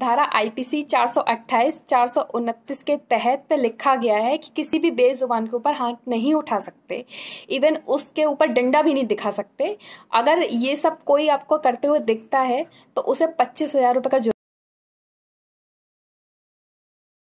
धारा आईपीसी 428, 429 के तहत लिखा गया है कि किसी भी बेजुबान के ऊपर हाथ नहीं उठा सकते इवन उसके ऊपर डंडा भी नहीं दिखा सकते अगर ये सब कोई आपको करते हुए दिखता है तो उसे पच्चीस हजार रुपये का